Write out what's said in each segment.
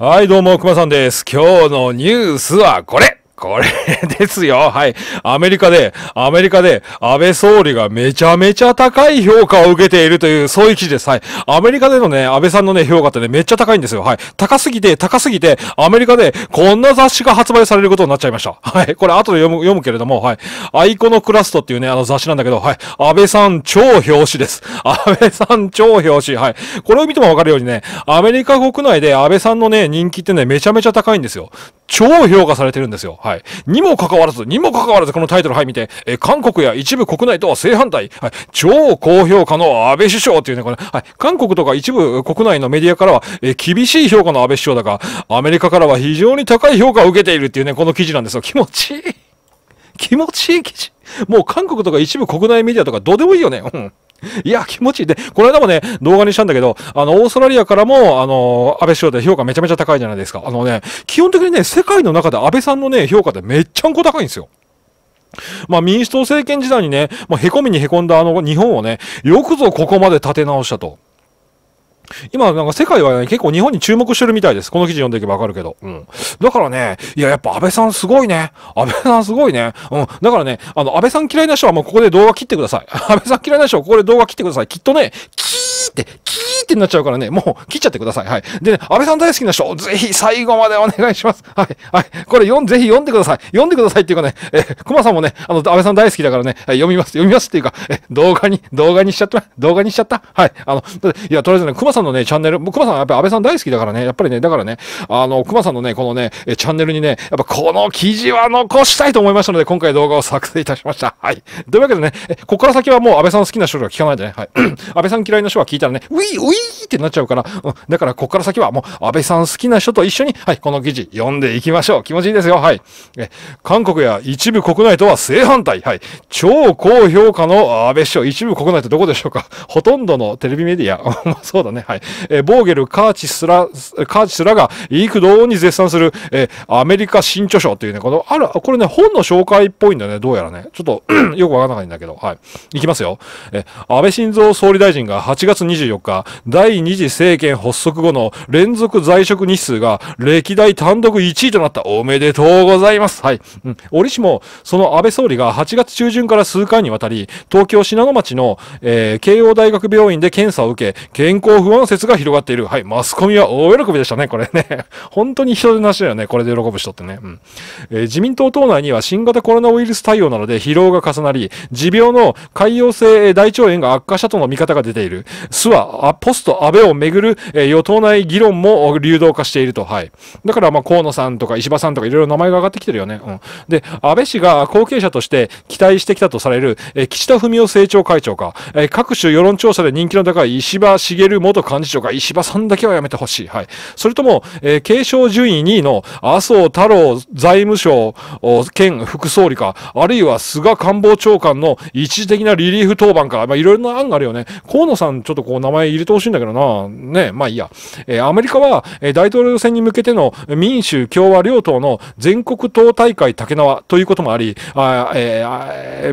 はい、どうも、くまさんです。今日のニュースはこれこれですよ。はい。アメリカで、アメリカで、安倍総理がめちゃめちゃ高い評価を受けているという、そういう記事です。はい。アメリカでのね、安倍さんのね、評価ってね、めっちゃ高いんですよ。はい。高すぎて、高すぎて、アメリカで、こんな雑誌が発売されることになっちゃいました。はい。これ後で読む、読むけれども、はい。アイコのクラストっていうね、あの雑誌なんだけど、はい。安倍さん超表紙です。安倍さん超表紙。はい。これを見てもわかるようにね、アメリカ国内で安倍さんのね、人気ってね、めちゃめちゃ高いんですよ。超評価されてるんですよ。はい。にもかかわらず、にもかかわらずこのタイトル、はい、見て、え韓国や一部国内とは正反対、はい、超高評価の安倍首相っていうね、これ、はい、韓国とか一部国内のメディアからは、え厳しい評価の安倍首相だが、アメリカからは非常に高い評価を受けているっていうね、この記事なんですよ。気持ちいい。気持ちいい記事。もう韓国とか一部国内メディアとかどうでもいいよね。うん。いや、気持ちいい。で、この間もね、動画にしたんだけど、あの、オーストラリアからも、あの、安倍首相で評価めちゃめちゃ高いじゃないですか。あのね、基本的にね、世界の中で安倍さんのね、評価ってめっちゃんこ高いんですよ。まあ民主党政権時代にね、まあ、へこみにへこんだあの日本をね、よくぞここまで立て直したと。今、なんか世界はね、結構日本に注目してるみたいです。この記事読んでいけばわかるけど。うん。だからね、いや、やっぱ安倍さんすごいね。安倍さんすごいね。うん。だからね、あの、安倍さん嫌いな人はもうここで動画切ってください。安倍さん嫌いな人はここで動画切ってください。きっとね、キーって、キーってなっちゃうからね、もう切っちゃってください。はい。で、ね、安倍さん大好きな人、ぜひ最後までお願いします。はい。はい。これ読ん、ぜひ読んでください。読んでくださいっていうかね、えー、熊さんもね、あの、安倍さん大好きだからね、読みます、読みますっていうか、え動画に、動画にしちゃった、動画にしちゃった。はい。あの、いや、とりあえずね、熊さんのね、チャンネル、熊さんやっぱり安倍さん大好きだからね、やっぱりね、だからね、あの、熊さんのね、このね、チャンネルにね、やっぱこの記事は残したいと思いましたので、今回動画を作成いたしました。はい。というわけでね、え、こっから先はもう安倍さん好きな人は聞かないでね、はい。安倍さん嫌いな人は聞いたらね、ウィーウィーってなっちゃうから、うん、だからこっから先はもう安倍さん好きな人と一緒に、はい、この記事読んでいきましょう。気持ちいいですよ。はい。え、韓国や一部国内とは正反対。はい。超高評価の安倍首相、一部国内ってどこでしょうか ほとんどのテレビメディア。そうだね。はい。え、ボーゲル、カーチスラ、カーチスラが幾度に絶賛する、え、アメリカ新著書というね、この、ある、これね、本の紹介っぽいんだよね。どうやらね。ちょっと よくわからないんだけど。はい。いきますよ。え、安倍晋三総理大臣が8月24日、第二次政権発足後の連続在職日数が歴代単独1位となった。おめでとうございます。はい。うん、折しも、その安倍総理が8月中旬から数回にわたり、東京品野町の、えー、慶応大学病院で検査を受け、健康不安説が広がっている。はい。マスコミは大喜びでしたね、これね。本当に人手なしだよね。これで喜ぶ人ってね。うん、えー、自民党党内には新型コロナウイルス対応なので疲労が重なり、持病の潰瘍性大腸炎が悪化したとの見方が出ている。諏訪、ポスト安倍をめぐる、えー、与党内議論も流動化していると。はい。だから、まあ、河野さんとか石破さんとかいろいろ名前が上がってきてるよね。うん。で、安倍氏が後継者として期待してきたとされる、えー、岸田文雄政調会長か、えー、各種世論調査で人気の高い石破茂元幹事長か、石破さんだけはやめてほしい。はい。それとも、えー、継承順位2位の麻生太郎財務省兼副総理か、あるいは菅官房長官の一時的なリリーフ当番か、まあ、いろいろな案があるよね。河野さん、ちょっとこう名前入れてほしいんだけどな。ねまあいいや。えー、アメリカは、えー、大統領選に向けての民主共和両党の全国党大会竹縄ということもあり、あえ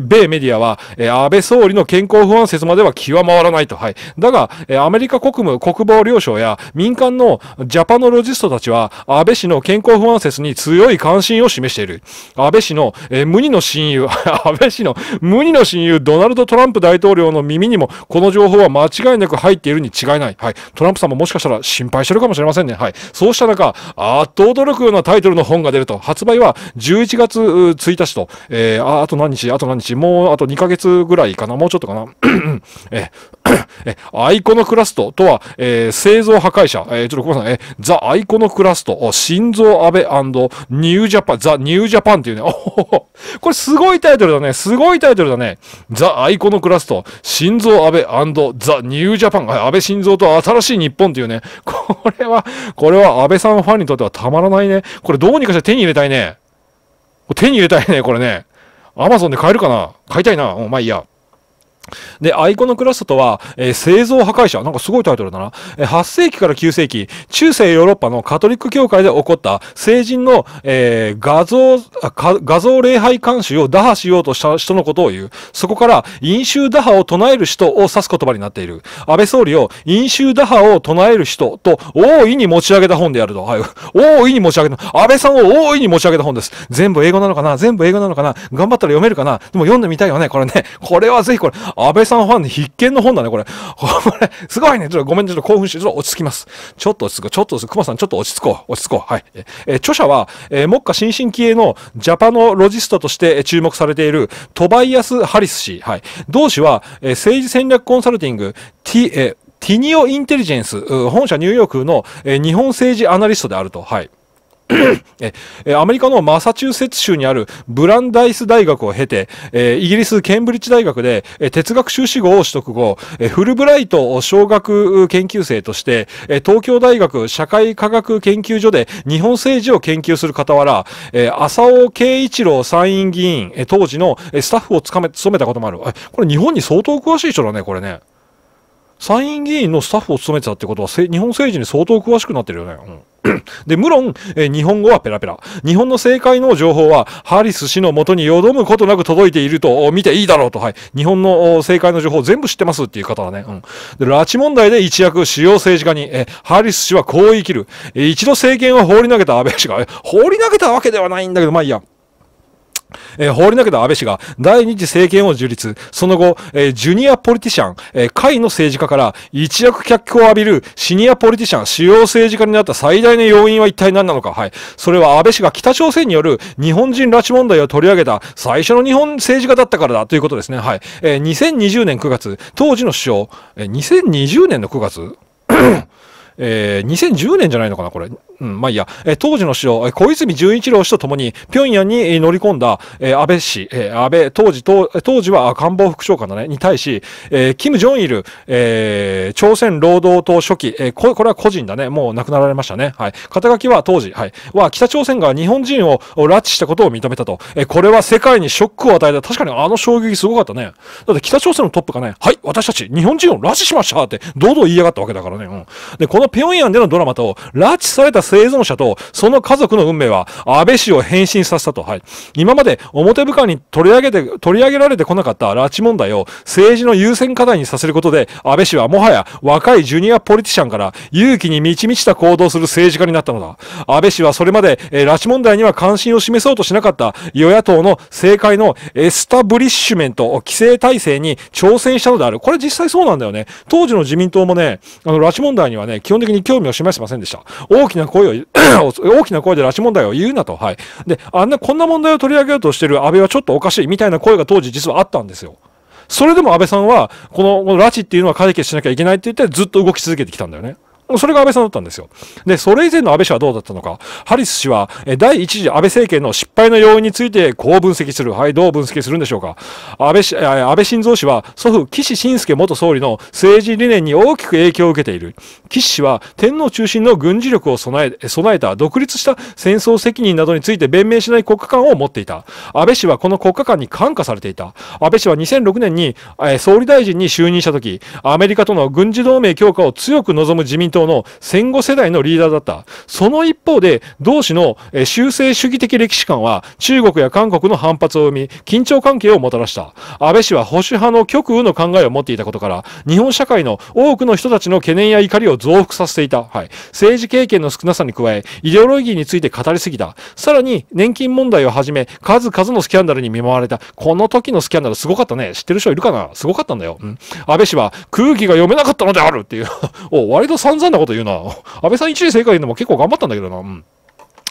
ー、米メディアは、え安倍総理の健康不安説までは極ま回らないと。はい。だが、えアメリカ国務、国防両省や民間のジャパノロジストたちは、安倍氏の健康不安説に強い関心を示している。安倍氏の、え無二の親友、安倍氏の無二の親友、ドナルド・トランプ大統領の耳にも、この情報は間違いなく略入っているに違いない。はい。トランプさんももしかしたら心配してるかもしれませんね。はい。そうした中、あっと驚くようなタイトルの本が出ると、発売は11月1日と、えー、ああと何日、あと何日、もうあと2ヶ月ぐらいかな、もうちょっとかな。ええ、アイコノクラストとは、えー、製造破壊者、えー、ちょっとごめんなさい、え、ザ・アイコノクラスト、心臓安倍ニュージャパン、ザ・ニュージャパンっていうね、おこれすごいタイトルだね、すごいタイトルだね。ザ・アイコノクラスト、心臓安倍ザ・ニュージャパン、安倍心臓と新しい日本っていうね、これは、これは安倍さんファンにとってはたまらないね。これどうにかして手に入れたいね。手に入れたいね、これね。アマゾンで買えるかな買いたいな。おまあいいや。で、アイコノクラストとは、えー、製造破壊者。なんかすごいタイトルだな。えー、8世紀から9世紀、中世ヨーロッパのカトリック教会で起こった聖人の、えー、画像、画像礼拝監修を打破しようとした人のことを言う。そこから、飲酒打破を唱える人を指す言葉になっている。安倍総理を、飲酒打破を唱える人と、大いに持ち上げた本であると。はい。大いに持ち上げた。安倍さんを大いに持ち上げた本です。全部英語なのかな全部英語なのかな頑張ったら読めるかなでも読んでみたいよね。これね。これはぜひこれ。安倍さんファン必見の本だね、これ。これ、すごいね。ちょっとごめん、ちょっと興奮して、ちょっと落ち着きます。ちょっと落ち着く、ちょっと落ち着く。熊さん、ちょっと落ち着こう、落ち着こう。はい。え著者は、え目下新進気鋭のジャパノロジストとして注目されているトバイアス・ハリス氏。はい。同氏は、え政治戦略コンサルティング、T、えティニオインテリジェンス、本社ニューヨークの、え日本政治アナリストであると。はい。えアメリカのマサチューセッツ州にあるブランダイス大学を経て、えイギリス・ケンブリッジ大学で、え哲学修士号を取得後、えフルブライト小学研究生として、え東京大学社会科学研究所で日本政治を研究する傍ら、え浅尾慶一郎参院議員、え当時のスタッフをつかめ、務めたこともある。これ日本に相当詳しい人だね、これね。参院議員のスタッフを務めてたってことは、日本政治に相当詳しくなってるよね。うんで、無論、え日本語はペラペラ。日本の政界の情報は、ハリス氏のもとに淀むことなく届いていると見ていいだろうと。はい。日本の政界の情報全部知ってますっていう方はね。うん。で、拉致問題で一躍主要政治家に、えハリス氏はこう言い切る。え一度政権を放り投げた安倍氏が、放り投げたわけではないんだけど、まあいいや。えー、放り投げた安倍氏が第二次政権を樹立、その後、えー、ジュニアポリティシャン、えー、会の政治家から一躍脚光を浴びるシニアポリティシャン、主要政治家になった最大の要因は一体何なのか。はい。それは安倍氏が北朝鮮による日本人拉致問題を取り上げた最初の日本政治家だったからだということですね。はい。えー、2020年9月、当時の首相、えー、2020年の9月えー、2010年じゃないのかな、これ。うん、まあいいや。えー、当時の首相、小泉純一郎氏と共に、平壌に乗り込んだ、えー、安倍氏、えー、安倍、当時、当当時は官房副長官だね、に対し、えー、キム・ジョンイル、えー、朝鮮労働党初期、えーこ、これは個人だね、もう亡くなられましたね。はい。肩書きは当時、はい。は、北朝鮮が日本人を拉致したことを認めたと。えー、これは世界にショックを与えた。確かにあの衝撃すごかったね。だって北朝鮮のトップがね、はい、私たち、日本人を拉致しましたって、堂々言いやがったわけだからね。うん。で、こののヤンでのドラマと、拉致された生存者と、その家族の運命は、安倍氏を変身させたと。はい。今まで表部下に取り上げて、取り上げられてこなかった拉致問題を政治の優先課題にさせることで、安倍氏はもはや若いジュニアポリティシャンから勇気に満ち満ちた行動する政治家になったのだ。安倍氏はそれまで、えー、拉致問題には関心を示そうとしなかった与野党の政界のエスタブリッシュメント、規制体制に挑戦したのである。これ実際そうなんだよね。当時の自民党もね、あの、拉致問題にはね、基本本的に興味を示しませんでした。大きな声を 大きな声で拉致問題を言うなと。はい。で、あんな、こんな問題を取り上げようとしてる安倍はちょっとおかしいみたいな声が当時実はあったんですよ。それでも安倍さんは、この、この拉致っていうのは解決しなきゃいけないって言ってずっと動き続けてきたんだよね。それが安倍さんだったんですよ。で、それ以前の安倍氏はどうだったのか。ハリス氏は、第一次安倍政権の失敗の要因についてこう分析する。はい、どう分析するんでしょうか。安倍氏、安倍晋三氏は、祖父、岸信介元総理の政治理念に大きく影響を受けている。岸氏は、天皇中心の軍事力を備え、備えた独立した戦争責任などについて弁明しない国家観を持っていた。安倍氏はこの国家観に感化されていた。安倍氏は2006年に、総理大臣に就任した時、アメリカとの軍事同盟強化を強く望む自民党党の戦後世代のリーダーだった。その一方で、同氏の修正主義的歴史観は中国や韓国の反発を生み、緊張関係をもたらした。安倍氏は保守派の極右の考えを持っていたことから、日本社会の多くの人たちの懸念や怒りを増幅させていた。はい。政治経験の少なさに加え、イデオロギーについて語りすぎた。さらに、年金問題をはじめ、数々のスキャンダルに見舞われた。この時のスキャンダルすごかったね。知ってる人いるかなすごかったんだよ。うん。安倍氏は空気が読めなかったのであるっていう お、割と散々ざんなこと言うな。安倍さん1位正解言うのも結構頑張ったんだけどな。うん。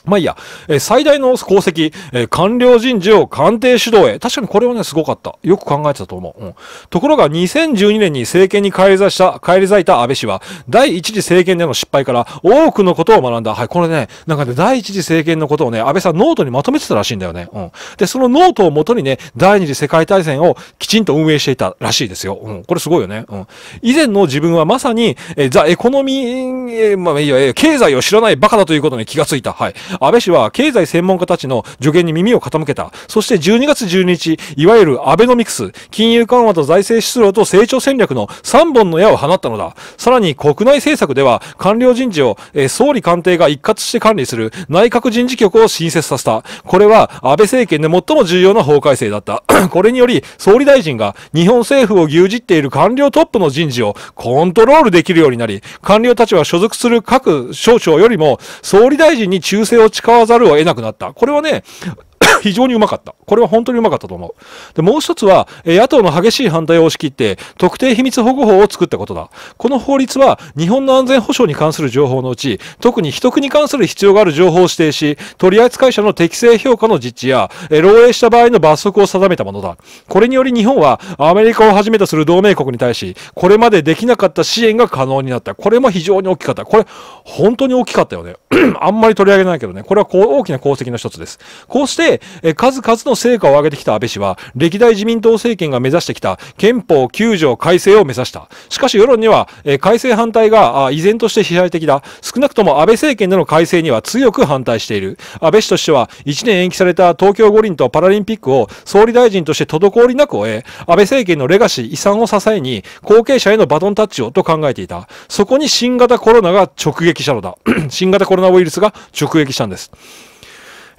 まあいいや、えー、最大の功績、えー、官僚人事を官邸主導へ。確かにこれはね、すごかった。よく考えてたと思う。うん、ところが、2012年に政権に返り咲いた、返り咲いた安倍氏は、第一次政権での失敗から多くのことを学んだ。はい、これね、なんかね、第一次政権のことをね、安倍さんノートにまとめてたらしいんだよね。うん。で、そのノートをもとにね、第二次世界大戦をきちんと運営していたらしいですよ。うん。これすごいよね。うん。以前の自分はまさに、えー、ザ・エコノミー、えー、まあいいや、えー、経済を知らないバカだということに気がついた。はい。安倍氏は経済専門家たちの助言に耳を傾けた。そして12月12日、いわゆるアベノミクス、金融緩和と財政出動と成長戦略の3本の矢を放ったのだ。さらに国内政策では官僚人事を、え総理官邸が一括して管理する内閣人事局を新設させた。これは安倍政権で最も重要な法改正だった。これにより総理大臣が日本政府を牛耳っている官僚トップの人事をコントロールできるようになり、官僚たちは所属する各省庁よりも総理大臣に忠誠をを誓わざるを得なくなった。これはね、非常にうまかった。これは本当にうまかったと思う。で、もう一つは、野党の激しい反対を押し切って、特定秘密保護法を作ったことだ。この法律は、日本の安全保障に関する情報のうち、特に秘匿に関する必要がある情報を指定し、取扱者の適正評価の実地や、漏洩した場合の罰則を定めたものだ。これにより日本は、アメリカをはじめとする同盟国に対し、これまでできなかった支援が可能になった。これも非常に大きかった。これ、本当に大きかったよね。あんまり取り上げないけどね。これはこう大きな功績の一つです。こうして、え数々の成果を上げてきた安倍氏は、歴代自民党政権が目指してきた憲法9条改正を目指した。しかし世論には、え改正反対が依然として支配的だ。少なくとも安倍政権での改正には強く反対している。安倍氏としては、1年延期された東京五輪とパラリンピックを総理大臣として滞りなく終え、安倍政権のレガシー、遺産を支えに、後継者へのバトンタッチをと考えていた。そこに新型コロナが直撃したのだ。新型コロナウイルスが直撃したんです。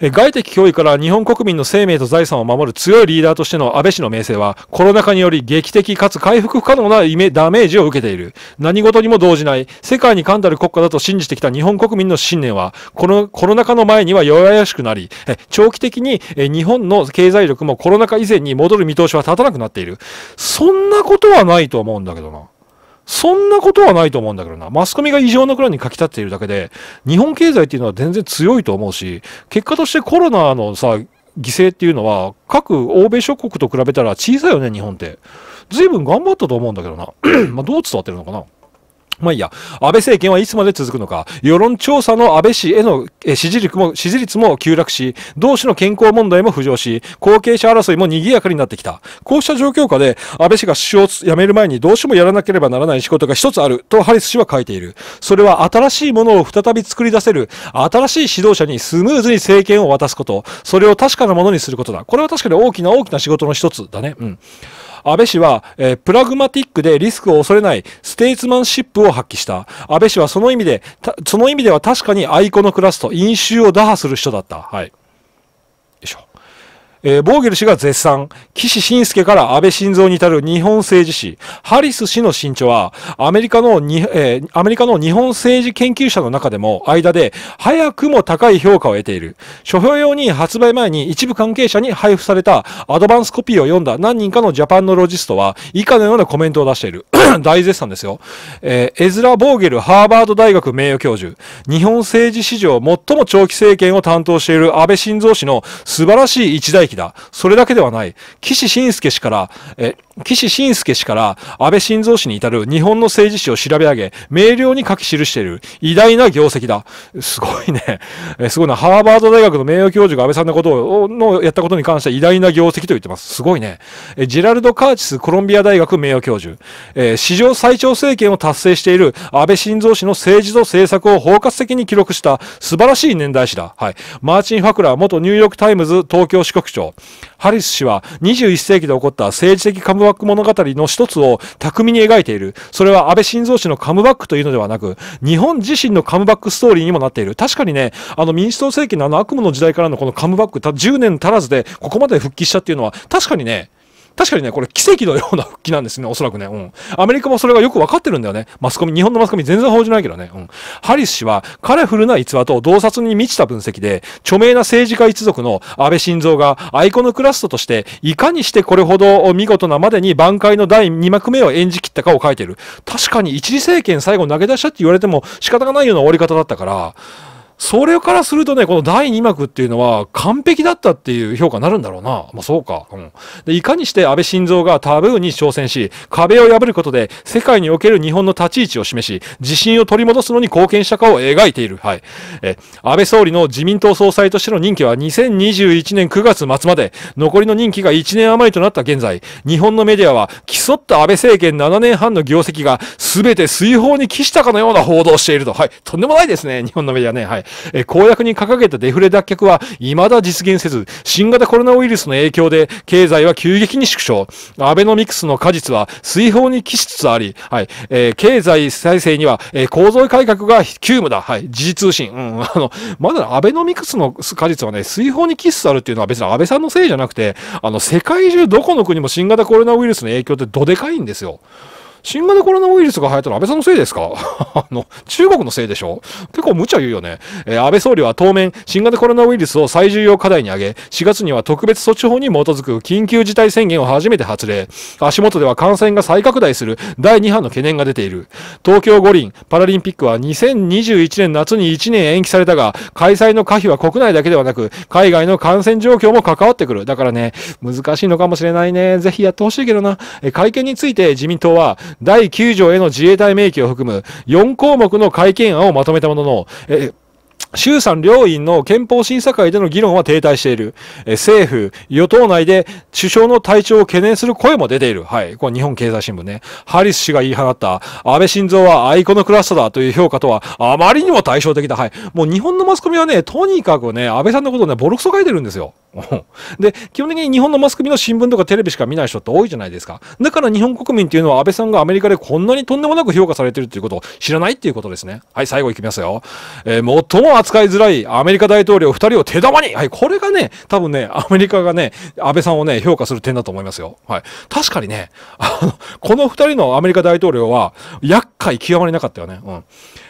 外的脅威から日本国民の生命と財産を守る強いリーダーとしての安倍氏の名声は、コロナ禍により劇的かつ回復不可能なダメージを受けている。何事にも動じない、世界に冠たる国家だと信じてきた日本国民の信念は、このコロナ禍の前には弱々しくなり、長期的に日本の経済力もコロナ禍以前に戻る見通しは立たなくなっている。そんなことはないと思うんだけどな。そんなことはないと思うんだけどな。マスコミが異常なくらいに書き立っているだけで、日本経済っていうのは全然強いと思うし、結果としてコロナのさ、犠牲っていうのは、各欧米諸国と比べたら小さいよね、日本って。随分頑張ったと思うんだけどな。まあ、どう伝わってるのかな。まあいいや。安倍政権はいつまで続くのか。世論調査の安倍氏への支持率も、支持率も急落し、同志の健康問題も浮上し、後継者争いも賑やかになってきた。こうした状況下で、安倍氏が首相を辞める前にどうしてもやらなければならない仕事が一つある、とハリス氏は書いている。それは新しいものを再び作り出せる、新しい指導者にスムーズに政権を渡すこと。それを確かなものにすることだ。これは確かに大きな大きな仕事の一つだね。うん。安倍氏は、えー、プラグマティックでリスクを恐れないステイツマンシップを発揮した。安倍氏はその意味で、その意味では確かにアイコのクラスと飲酒を打破する人だった。はい。よいしょ。えー、ボーゲル氏が絶賛、岸信介から安倍晋三に至る日本政治史、ハリス氏の新著は、アメリカのに、えー、アメリカの日本政治研究者の中でも、間で、早くも高い評価を得ている。書評用に発売前に一部関係者に配布されたアドバンスコピーを読んだ何人かのジャパンのロジストは、以下のようなコメントを出している。大絶賛ですよ。えー、エズラ・ボーゲル、ハーバード大学名誉教授、日本政治史上最も長期政権を担当している安倍晋三氏の素晴らしい一大記だ。それだけではない。岸信介氏から、え、岸信介氏から安倍晋三氏に至る日本の政治史を調べ上げ、明瞭に書き記している偉大な業績だ。すごいね。えすごいな。ハーバード大学の名誉教授が安倍さんのことを、のやったことに関しては偉大な業績と言ってます。すごいね。えジェラルド・カーチスコロンビア大学名誉教授。え史上最長政権を達成している安倍晋三氏の政治と政策を包括的に記録した素晴らしい年代史だ。はい。マーチン・ファクラー元ニューヨーク・タイムズ東京支局長。ハリス氏は21世紀で起こった政治的カムバック物語の一つを巧みに描いている。それは安倍晋三氏のカムバックというのではなく、日本自身のカムバックストーリーにもなっている。確かにね、あの民主党政権のあの悪夢の時代からのこのカムバック、10年足らずでここまで復帰したっていうのは、確かにね、確かにね、これ奇跡のような復帰なんですね、おそらくね。うん。アメリカもそれがよくわかってるんだよね。マスコミ、日本のマスコミ全然報じないけどね。うん。ハリス氏は、カラフルな逸話と洞察に満ちた分析で、著名な政治家一族の安倍晋三がアイコノクラストとして、いかにしてこれほど見事なまでに挽回の第2幕目を演じきったかを書いてる。確かに一次政権最後投げ出したって言われても仕方がないような終わり方だったから、それからするとね、この第2幕っていうのは完璧だったっていう評価になるんだろうな。まあそうか。うん。で、いかにして安倍晋三がタブーに挑戦し、壁を破ることで世界における日本の立ち位置を示し、自信を取り戻すのに貢献したかを描いている。はい。え、安倍総理の自民党総裁としての任期は2021年9月末まで、残りの任期が1年余りとなった現在、日本のメディアは競った安倍政権7年半の業績が全て水泡に帰したかのような報道をしていると。はい。とんでもないですね。日本のメディアね。はい。え公約に掲げたデフレ脱却は未だ実現せず、新型コロナウイルスの影響で経済は急激に縮小。アベノミクスの果実は水泡に帰しつつあり、はい、えー、経済再生には、えー、構造改革が急務だ。はい、時事通信。うん、あの、まだアベノミクスの果実はね、水泡に帰しつつあるっていうのは別に安倍さんのせいじゃなくて、あの、世界中どこの国も新型コロナウイルスの影響ってどでかいんですよ。新型コロナウイルスが流行ったのは安倍さんのせいですか あの、中国のせいでしょ結構無茶言うよね。えー、安倍総理は当面、新型コロナウイルスを最重要課題に挙げ、4月には特別措置法に基づく緊急事態宣言を初めて発令。足元では感染が再拡大する第2波の懸念が出ている。東京五輪、パラリンピックは2021年夏に1年延期されたが、開催の可否は国内だけではなく、海外の感染状況も関わってくる。だからね、難しいのかもしれないね。ぜひやってほしいけどな。会見について自民党は、第9条への自衛隊明記を含む4項目の改憲案をまとめたものの、え衆参両院の憲法審査会での議論は停滞している。政府、与党内で首相の体調を懸念する声も出ている。はい。これ日本経済新聞ね。ハリス氏が言い放った、安倍晋三はアイコクラスターだという評価とは、あまりにも対照的だ。はい。もう日本のマスコミはね、とにかくね、安倍さんのことをね、ボロクソ書いてるんですよ。で、基本的に日本のマスコミの新聞とかテレビしか見ない人って多いじゃないですか。だから日本国民っていうのは安倍さんがアメリカでこんなにとんでもなく評価されてるっていうことを知らないっていうことですね。はい、最後いきますよ。えー、最も扱いづらいアメリカ大統領2人を手玉にはい、これがね、多分ね、アメリカがね、安倍さんをね、評価する点だと思いますよ。はい。確かにね、あの、この2人のアメリカ大統領は、厄介極まりなかったよね。うん。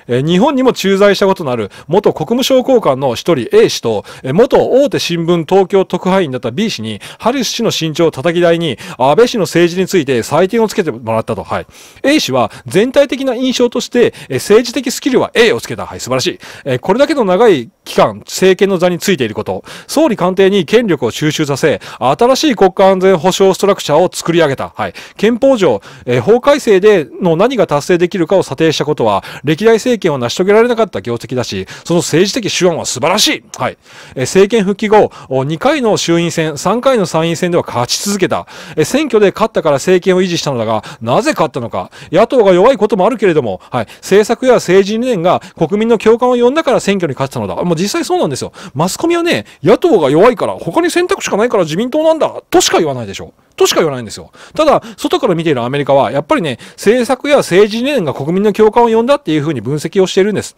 え日本にも駐在したことのある元国務省高官の一人 A 氏と、え元大手新聞東京特派員だった B 氏に、ハリス氏の身長を叩き台に、安倍氏の政治について採点をつけてもらったと。はい。A 氏は全体的な印象として、え政治的スキルは A をつけた。はい、素晴らしい。えこれだけの長い期間、政権の座についていること。総理官邸に権力を収集させ、新しい国家安全保障ストラクチャーを作り上げた。はい。憲法上、え法改正での何が達成できるかを査定したことは、歴代政政権は成し遂げられなかった業績だし、その政治的手腕は素晴らしい。はい。え政権復帰後、2回の衆院選、3回の参院選では勝ち続けた。え選挙で勝ったから政権を維持したのだが、なぜ勝ったのか。野党が弱いこともあるけれども、はい。政策や政治理念が国民の共感を呼んだから選挙に勝ったのだ。もう実際そうなんですよ。マスコミはね、野党が弱いから、他に選択肢がないから自民党なんだ、としか言わないでしょ。としか言わないんですよ。ただ、外から見ているアメリカは、やっぱりね、政策や政治理念が国民の共感を呼んだっていうふうに分析をしているんです。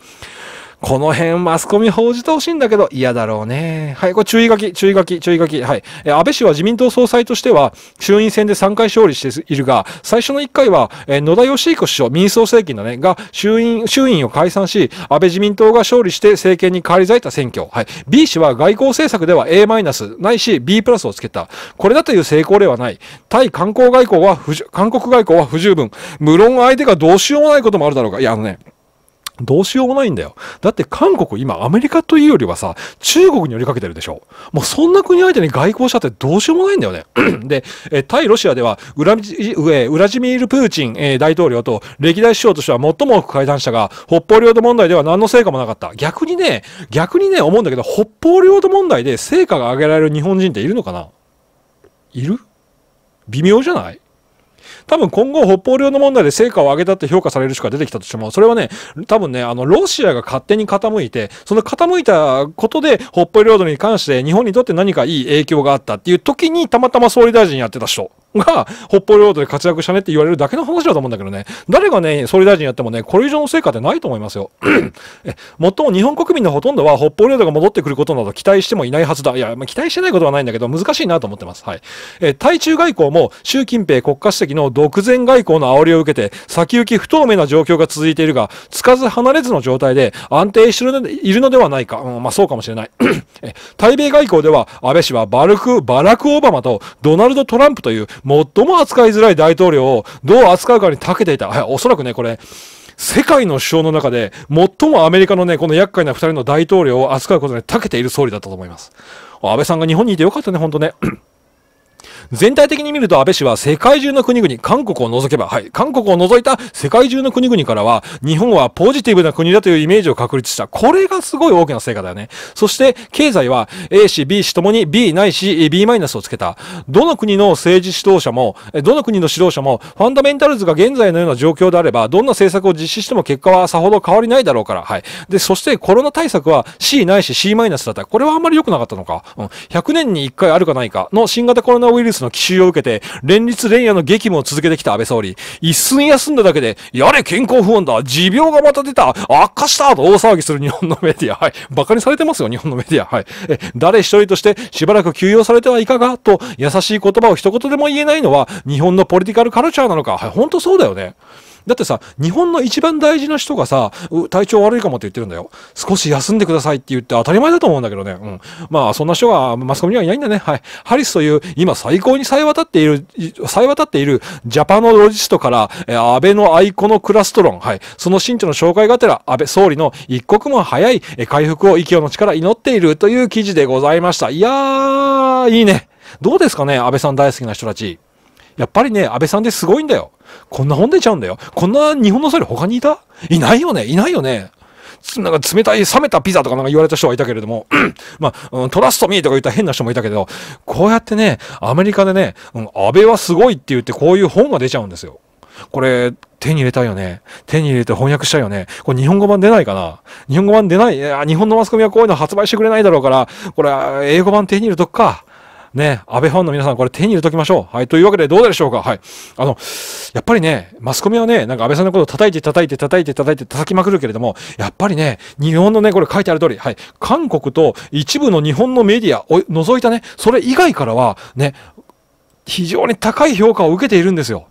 この辺マスコミ報じてほしいんだけど嫌だろうね。はい、これ注意書き、注意書き、注意書き。はい。え安倍氏は自民党総裁としては、衆院選で3回勝利しているが、最初の1回は、え野田義彦首相、民総政権だね、が衆院、衆院を解散し、安倍自民党が勝利して政権に返り咲いた選挙。はい。B 氏は外交政策では A マイナス、ないし B プラスをつけた。これだという成功例はない。対韓国外交は不、韓国外交は不十分。無論相手がどうしようもないこともあるだろうが。いや、あのね、どうしようもないんだよ。だって韓国今アメリカというよりはさ、中国に寄りかけてるでしょ。もうそんな国相手に外交者ってどうしようもないんだよね。で、え対ロシアではウラジ、ウラジミール・プーチン、え大統領と歴代首相としては最も多く会談したが、北方領土問題では何の成果もなかった。逆にね、逆にね、思うんだけど、北方領土問題で成果が上げられる日本人っているのかないる微妙じゃない多分今後北方領の問題で成果を上げたって評価されるしか出てきたとしても、それはね、多分ね、あの、ロシアが勝手に傾いて、その傾いたことで北方領土に関して日本にとって何かいい影響があったっていう時に、たまたま総理大臣やってた人。が北方領土で活躍したねって言われるだけの話だと思うんだけどね。誰がね、総理大臣やってもね、これ以上の成果ってないと思いますよ。え、もっとも日本国民のほとんどは北方領土が戻ってくることなど期待してもいないはずだ。いや、まあ、期待してないことはないんだけど、難しいなと思ってます。はい。え、対中外交も習近平国家主席の独善外交の煽りを受けて、先行き不透明な状況が続いているが、つかず離れずの状態で安定しているのではないか。うん、まあそうかもしれないえ。対米外交では、安倍氏はバルク、バラク・オバマとドナルド・トランプという最も扱いづらい大統領をどう扱うかに長けていた。はい、おそらくね、これ、世界の首相の中で、最もアメリカのね、この厄介な二人の大統領を扱うことに長けている総理だったと思います。安倍さんが日本にいてよかったね、ほんとね。全体的に見ると安倍氏は世界中の国々、韓国を除けば、はい、韓国を除いた世界中の国々からは、日本はポジティブな国だというイメージを確立した。これがすごい大きな成果だよね。そして、経済は A 氏、B 氏ともに B ないし B マイナスをつけた。どの国の政治指導者も、どの国の指導者も、ファンダメンタルズが現在のような状況であれば、どんな政策を実施しても結果はさほど変わりないだろうから。はい。で、そしてコロナ対策は C ないし C マイナスだった。これはあんまり良くなかったのか。うん。100年に1回あるかないかの新型コロナウイルススの奇襲を受けて、連日連夜の激務を続けてきた安倍総理。一寸休んだだけで、やれ健康不安だ持病がまた出た悪化したと大騒ぎする日本のメディア。はい。馬鹿にされてますよ、日本のメディア。はい。え、誰一人としてしばらく休養されてはいかがと、優しい言葉を一言でも言えないのは、日本のポリティカルカルチャーなのか。はい、ほんとそうだよね。だってさ、日本の一番大事な人がさ、体調悪いかもって言ってるんだよ。少し休んでくださいって言って当たり前だと思うんだけどね。うん。まあ、そんな人がマスコミにはいないんだね。はい。ハリスという今最高に冴え渡っている、冴え渡っているジャパノロジストから、え安倍のアイコのクラストロン。はい。その新徒の紹介がてら、安倍総理の一刻も早い回復を勢をの力祈っているという記事でございました。いやー、いいね。どうですかね安倍さん大好きな人たち。やっぱりね、安倍さんですごいんだよ。こんな本出ちゃうんだよ。こんな日本の総理他にいたいないよね、いないよね。なんか冷たい冷めたピザとかなんか言われた人はいたけれども、まあ、うん、トラストミーとか言った変な人もいたけど、こうやってね、アメリカでね、うん、安倍はすごいって言ってこういう本が出ちゃうんですよ。これ、手に入れたよね。手に入れて翻訳したよね。これ日本語版出ないかな日本語版出ない。いや、日本のマスコミはこういうの発売してくれないだろうから、これ、英語版手に入れとくか。ね、安倍ファンの皆さん、これ手に入れときましょう。はい。というわけで、どうでしょうかはい。あの、やっぱりね、マスコミはね、なんか安倍さんのことを叩いて叩いて叩いて叩いて叩きまくるけれども、やっぱりね、日本のね、これ書いてある通り、はい。韓国と一部の日本のメディアを除いたね、それ以外からは、ね、非常に高い評価を受けているんですよ。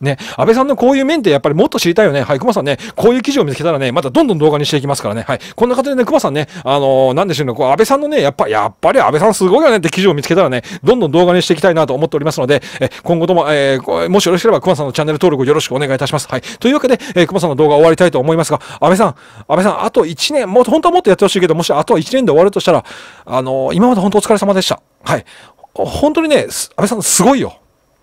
ね、安倍さんのこういう面ってやっぱりもっと知りたいよね。はい、熊さんね、こういう記事を見つけたらね、またどんどん動画にしていきますからね。はい、こんな形でね、熊さんね、あのー、なんでしょうね、こう安倍さんのね、やっぱ、やっぱり安倍さんすごいよねって記事を見つけたらね、どんどん動画にしていきたいなと思っておりますので、え今後とも、えー、もしよろしければ熊さんのチャンネル登録よろしくお願いいたします。はい、というわけで、えー、熊さんの動画終わりたいと思いますが、安倍さん、安倍さん、あと1年、もう本当はもっとやってほしいけど、もしあと1年で終わるとしたら、あのー、今まで本当お疲れ様でした。はい。本当にね、安倍さんすごいよ。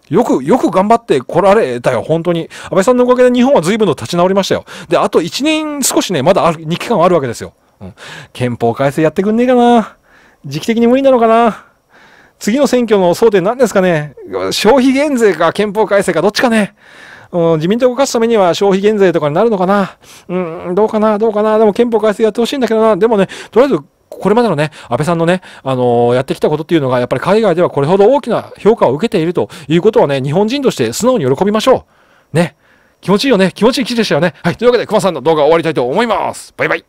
よく、よく頑張って来られたよ、本当に。安倍さんのおかげで日本は随分と立ち直りましたよ。で、あと1年少しね、まだある、2期間あるわけですよ。うん。憲法改正やってくんねえかな時期的に無理なのかな次の選挙の争点何ですかね消費減税か憲法改正かどっちかねうん、自民党を動かすためには消費減税とかになるのかなうん、どうかなどうかなでも憲法改正やってほしいんだけどな。でもね、とりあえずこれまでのね、安倍さんのね、あのー、やってきたことっていうのが、やっぱり海外ではこれほど大きな評価を受けているということをね、日本人として素直に喜びましょう。ね。気持ちいいよね。気持ちいい記事でしたよね。はい。というわけで、熊さんの動画を終わりたいと思います。バイバイ。